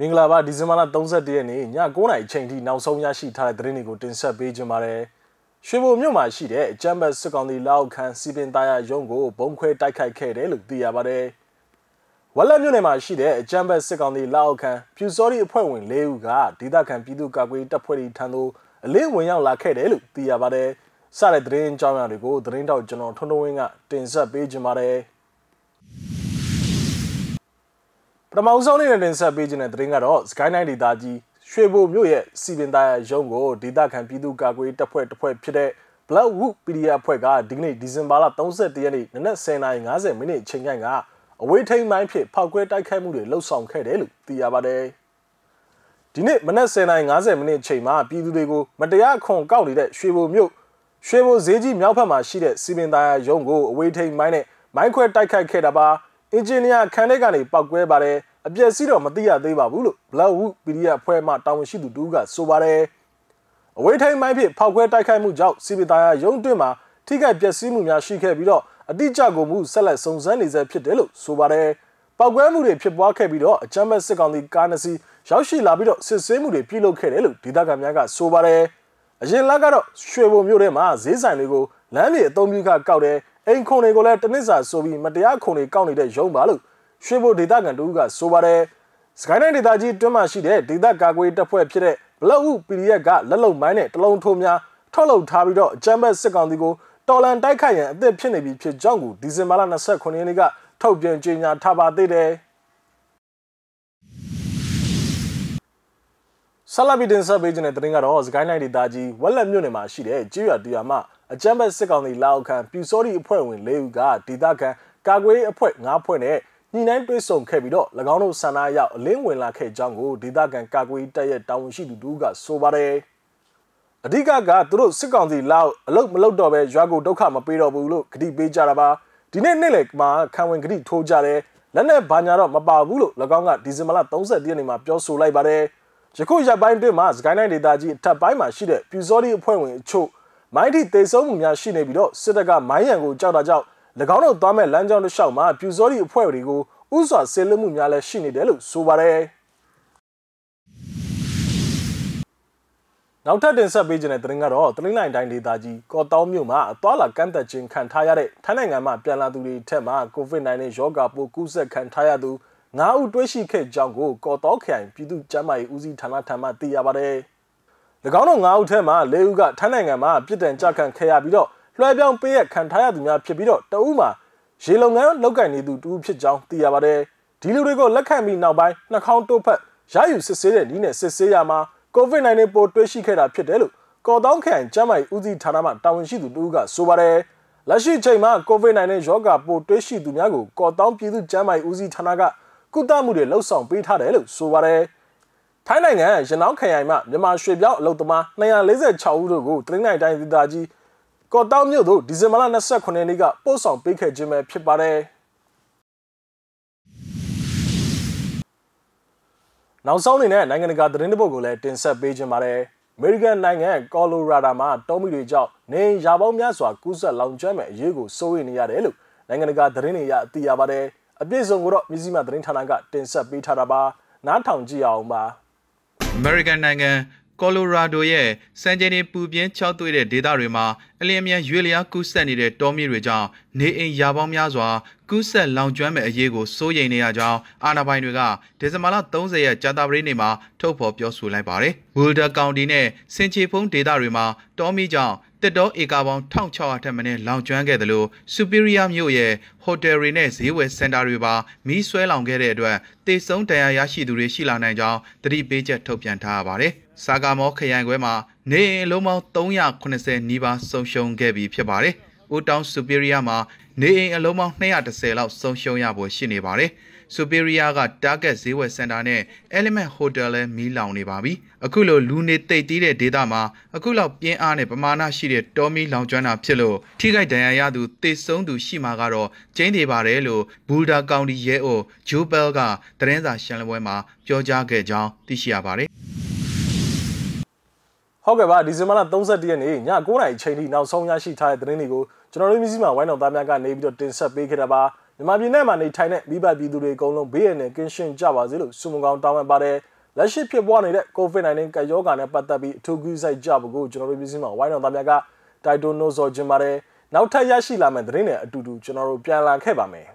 မင်္ဂလာပါဒီဇင်ဘာလ31ရက်နေ့ည9:00နာရီအချိန်ထိနောက်ဆုံးရရှိထားတဲ့သတင်းတွေကိုတင်ဆက်ပေးကြပါမယ်။ရွှေဘိုမြို့မှာရှိတဲ့အကြမ်းဖက်စစ်ကောင်စီလက်အောက်ခံစီပင်သားရရုံးကိုဘုံခွဲတိုက်ခိုက်ခဲ့တယ်လို့သိရပါတယ်။ဝက်လက်မြို့နယ်မှာရှိတဲ့အကြမ်းဖက်စစ်ကောင်စီလက်အောက်ခံဖြူစော်ရီအဖွဲ့ဝင်၄ဦးကဒေသခံပြည်သူ့ကာကွယ်တပ်ဖွဲ့တွေထံသို့အလင်းဝင်ရောက်လာခဲ့တယ်လို့သိရပါတယ်။စတဲ့သတင်းအကြောင်းအရာတွေကိုသတင်းတောက်ကျွန်တော်ထွန်းထွန်းဝင်းကတင်ဆက်ပေးကြပါမယ်။ထမအောင်ဆုံးလေးနဲ့တင်ဆက်ပေးခြင်းတဲ့သတင်းကတော့ Skyline ဒေသကြီးရွှေဘိုမြို့ရဲ့စီပင်သားရဲ့ရုံးကိုဒေသခံပြည်သူကာကွယ်တပ်ဖွဲ့တစ်ဖွဲ့ဖြစ်တဲ့ Blackwood PDF အဖွဲ့ကဒီကနေ့ဒီဇင်ဘာလ31ရက်နေ့နနက်10:50မိနစ်အချိန်ကကအဝေးထိန်မိုင်းဖြင့်ဖောက်ခွဲတိုက်ခိုက်မှုတွေလှုပ်ဆောင်ခဲ့တယ်လို့သိရပါတယ်။ဒီနေ့မနက်10:50မိနစ်အချိန်မှာပြည်သူတွေကိုမတရားခွန်ကောက်နေတဲ့ရွှေဘိုမြို့ရွှေဘိုဈေးကြီးမြောက်ဘက်မှာရှိတဲ့စီပင်သားရဲ့ရုံးကိုအဝေးထိန်မိုင်းနဲ့မိုင်းခွဲတိုက်ခိုက်ခဲ့တာပါ။အင်ဂျင်နီယာခန်းထဲကနေပောက်ကွဲပါတယ်အပြည့်စီတော့မသိရသေးပါဘူးလို့ Blackwood PDF အဖွဲ့မှတာဝန်ရှိသူတူကဆိုပါတယ်။အဝေးထိုင်းမိုင်းဖြင့်ဖောက်ခွဲတိုက်ခိုက်မှုကြောင့်စီဗီတာယာရုံးတွင်းမှာထိခိုက်ပျက်စီးမှုများရှိခဲ့ပြီးတော့အတိအကျကုန်မှုဆက်လက်စုံစမ်းနေဆဲဖြစ်တယ်လို့ဆိုပါတယ်။ပောက်ကွဲမှုတွေဖြစ်ပွားခဲ့ပြီးတော့အကြမ်းဖက်စစ်ကောင်စီကားနစီရောက်ရှိလာပြီးတော့စစ်ဆေးမှုတွေပြုလုပ်ခဲ့တယ်လို့ဒေသခံများကဆိုပါတယ်။အရင်လကတော့ရွှေဘုံမြို့ထဲမှာဈေးဆိုင်တွေကိုလမ်းတွေအုံပြုခကောက်တယ်အိမ်ခုံတွေကိုလည်းတနစ်စာဆိုပြီးမတရားခုံတွေကောက်နေတဲ့ရုံးပါလို့ရွှေဘိုဒေသခံတို့ကဆိုပါတယ်စကိုင်းတိုင်းဒေသကြီးတွင်းမှာရှိတဲ့ဒေသကာကွယ်တပ်ဖွဲ့ဖြစ်တဲ့ Black Wood PDF ကလက်လုံမိုင်းနဲ့တလုံးထိုးများထုတ်လုပ်ထားပြီးတော့အကြမ်းဖက်စစ်ကောင်စီကိုတော်လန်တိုက်ခိုက်ရန်အသင့်ဖြစ်နေပြီဖြစ်ကြောင်းကိုဒီဇင်ဘာလ29ရက်နေ့ကထုတ်ပြန်ကြေညာထားပါသေးတယ်ဆလာဘီဒင်ဆပ်ပေးခြင်းတဲ့တင်ကတော့စကိုင်းလိုက်ဒေသကြီးဝက်လက်မြို့နယ်မှာရှိတဲ့ကြေးရွာတူရွာမှာအကြမ်းဖက်စစ်ကောင်စီလက်အောက်ခံပြူစောတီအဖွဲ့ဝင်၄ဦးကဒေသခံကာကွယ်အဖွဲ့၅ဖွဲ့နဲ့ညှိနှိုင်းတွေ့ဆုံခဲ့ပြီးတော့၎င်းတို့ဆန္ဒအရအလင်းဝင်လာခဲ့ကြောင်းကိုဒေသခံကာကွယ်တပ်ရဲ့တာဝန်ရှိသူတို့ကဆိုပါတယ်။အဓိကကသူတို့စစ်ကောင်စီလောက်အလုတ်မလုတ်တော့ပဲရွာကိုဒုက္ခမပေးတော့ဘူးလို့ဂတိပေးကြတာပါ။ဒီနေ့နေ့လယ်မှာခံဝင်ဂတိထိုးကြတယ်။လက်နဲ့ဘာညာတော့မပါဘူးလို့၎င်းကဒီဇင်ဘာလ31ရက်နေ့မှာပြောဆိုလိုက်ပါတယ်။ယခုရပ်ပိုင်းတွင်မှာစကိုင်းတိုင်းဒေသကြီးအထက်ပိုင်းမှာရှိတဲ့ပြူစောတိအဖွဲ့ဝင်အချို့မိုင်းထိတေဆုံးမှုများရှိနေပြီးတော့စစ်တပ်ကမိုင်းရံကိုကြောက်တာကြောင့်၎င်းတို့သွားမဲ့လမ်းကြောင်းတစ်လျှောက်မှာပြူစောဒီအဖွဲ့တွေကိုဥစွာဆဲလွတ်မှုများလည်းရှိနေတယ်လို့ဆိုပါတယ်နောက်ထပ်တင်ဆက်ပေးခြင်းတဲ့သတင်းကတော့တလင်းလိုင်းတိုင်းဒေသကြီးကော့တောင်းမြို့မှာအသွာလာကန့်သက်ခြင်းခံထားရတဲ့ထိုင်းနိုင်ငံမှာပြန်လာသူတွေထက်မှာ COVID-19 ရောဂါပိုးကူးစက်ခံထားရသူ9ဦးတွေ့ရှိခဲ့ကြောင်းကိုကော့တောင်းခရိုင်ပြည်သူ့ကျန်းမာရေးဦးစီးဌာနထံမှသိရပါတယ်။၎င်းတို့9ဦးထဲမှာ4ဦးကထိုင်းနိုင်ငံမှာပြည်တံကြခံခဲ့ရပြီးတော့လွှဲပြောင်းပေးရခံထားရသူများဖြစ်ပြီးတော့တဦးမှာရေလုံငန်းလောက်ကင်နေသူတူဖြစ်ကြောင်းသိရပါတယ်။ဒီလူတွေကိုလက်ခံပြီးနောက်ပိုင်းနှာခေါင်းတို့ဖက်ရယူစစ်ဆေးတဲ့နည်းနဲ့စစ်ဆေးရမှာ COVID-19 ပိုးတွေ့ရှိခဲ့တာဖြစ်တယ်လို့ကော်တောင်းခန်ကျန်းမာရေးဦးစီးဌာနမှတာဝန်ရှိသူတူကဆိုပါတယ်။လက်ရှိချိန်မှာ COVID-19 ရောဂါပိုးတွေ့ရှိသူများကိုကော်တောင်းပြည်သူ့ကျန်းမာရေးဦးစီးဌာနကကုသမှုတွေလှုပ်ဆောင်ပေးထားတယ်လို့ဆိုပါတယ်။ထိုင်းနိုင်ငံရနောင်းခရိုင်မှာမြန်မာရွှေပြောင်းအလုပ်သမား246ဦးတို့ကိုတရင်းနိုင်တိုင်းဒေသကြီးကော့တောင်းမြို့သို့ဒီဇင်ဘာလ28ရက်နေ့ကပို့ဆောင်ပေးခဲ့ခြင်းပဲဖြစ်ပါတယ်။နောက်ဆုံးအနေနဲ့နိုင်ငံတကာသတင်းတစ်ပုဒ်ကိုလည်းတင်ဆက်ပေးခြင်းပါတယ်။အမေရိကန်နိုင်ငံကော်လိုရာဒိုမှာတောမီတွေကြောင့်နေရာပေါင်းများစွာကူးစက်လောင်ကျွမ်းမဲ့အရေးကိုစိုးရိမ်နေရတယ်လို့နိုင်ငံတကာသတင်းတွေအရသိရပါတယ်။အပြည့်အစုံကိုတော့မြစည်းမသတင်းဌာနကတင်ဆက်ပေးထားတာပါ။နားထောင်ကြည့်အောင်ပါ။ American နိုင်ငံကော်လိုရာဒိုရဲ့စံချိန်တင်ပူပြင်းခြောက်သွေ့တဲ့ဒေသတွေမှာအလင်းအမြန်ရွေ့လျားကူးစက်နေတဲ့တောမြစ်တွေကြောင့်နေအိမ်ရာပေါင်းများစွာကူးစက်လောင်ကျွမ်းမဲ့အရေးကိုစိုးရိမ်နေရကြောင်းအာဏာပိုင်တွေကဒီဇင်ဘာလ30ရက်ကြာသပတေးနေ့မှာထုတ်ဖော်ပြောဆိုလိုက်ပါတယ်။ Boulder County နဲ့စင်ချေဖုံးဒေသတွေမှာတောမီကြောင့်တက်တော့ဧကပေါင်း1600ထက်မနည်းလောင်ကျွမ်းခဲ့တယ်လို့ Superior မြို့ရဲ့ဟိုတယ်တွေနဲ့ဈေးဝယ်စင်တာတွေပါမီးဆွဲလောင်ခဲ့တဲ့အတွက်တေဆုံးဒဏ်ရာရရှိသူတွေရှိလာနိုင်ကြောင်းသတိပေးချက်ထုတ်ပြန်ထားရပါတယ်။စာကာမောခရိုင်ခွဲမှာနေအလုံးပေါင်း380နီးပါးဆုံးရှုံးခဲ့ပြီဖြစ်ပါတယ်။ဦးတောင် Superior မှာနေအိမ်အလုံးပေါင်း210လောက်ဆုံးရှုံးရဖို့ရှိနေပါတယ်။ Superior က Target ဈေးဝယ်စင်တာနဲ့ Element Hotel လည်းမီးလောင်နေပါပြီ။အခုလိုလူနေတိတ်တီးတဲ့ဒေသမှာအခုလောက်ပြင်းအားနဲ့ပမာဏရှိတဲ့တောမီးလောင်ကျွမ်းတာဖြစ်လို့ထိခိုက်ဒဏ်ရာရသူသေဆုံးသူရှိမှာကတော့ကျင်းသေးပါတယ်လို့ Boulder County ရဲအို Joe Bell ကသတင်းစာရှင်းလင်းပွဲမှာပြောကြားခဲ့ကြောင်းသိရှိရပါတယ်။ဟုတ်ကဲ့ပါဒီဇင်ဘာလ31ရက်နေ့ည9:00အချိန်ထိနောက်ဆုံးရရှိထားတဲ့သတင်းတွေကိုကျွန်တော်တို့မျိုးစီမှာဝိုင်းတော်သားများကနေပြီးတော့တင်ဆက်ပေးခဲ့တာပါမြန်မာပြည်နဲ့မှာနေထိုင်တဲ့မိဘပြည်သူတွေအကုန်လုံးဘေးရန်နဲ့ကင်းရှင်းကြပါစေလို့ဆုမကောင်းတောင်းပန်ပါတယ်လက်ရှိဖြစ်ပွားနေတဲ့ COVID-19 ကရောဂါနဲ့ပတ်သက်ပြီးအထူးကူးစိုက်ကြဖို့ကျွန်တော်တို့မျိုးစီမှာဝိုင်းတော်သားများကတိုက်တွန်းလို့ဆိုခြင်းပါတယ်နောက်ထပ်ရရှိလာမယ့်သတင်းတွေအတူတူကျွန်တော်တို့ပြန်လာခဲ့ပါမယ်